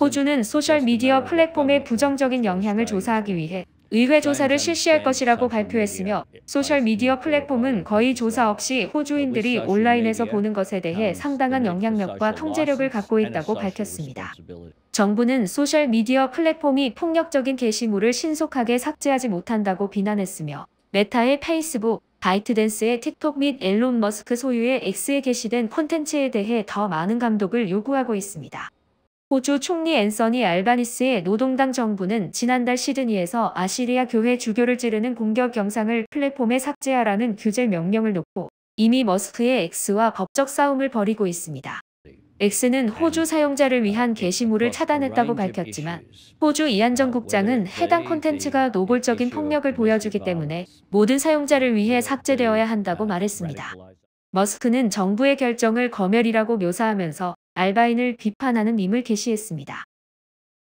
호주는 소셜미디어 플랫폼의 부정적인 영향을 조사하기 위해 의회 조사를 실시할 것이라고 발표했으며 소셜미디어 플랫폼은 거의 조사 없이 호주인들이 온라인에서 보는 것에 대해 상당한 영향력과 통제력을 갖고 있다고 밝혔습니다. 정부는 소셜미디어 플랫폼이 폭력적인 게시물을 신속하게 삭제하지 못한다고 비난했으며 메타의 페이스북, 바이트댄스의 틱톡 및 앨론 머스크 소유의 X에 게시된 콘텐츠에 대해 더 많은 감독을 요구하고 있습니다. 호주 총리 앤서니 알바니스의 노동당 정부는 지난달 시드니에서 아시리아 교회 주교를 찌르는 공격 영상을 플랫폼에 삭제하라는 규제 명령을 놓고 이미 머스크의 X와 법적 싸움을 벌이고 있습니다. X는 호주 사용자를 위한 게시물을 차단했다고 밝혔지만 호주 이한정 국장은 해당 콘텐츠가 노골적인 폭력을 보여주기 때문에 모든 사용자를 위해 삭제되어야 한다고 말했습니다. 머스크는 정부의 결정을 검열이라고 묘사하면서 알바인을 비판하는 밈을 게시했습니다.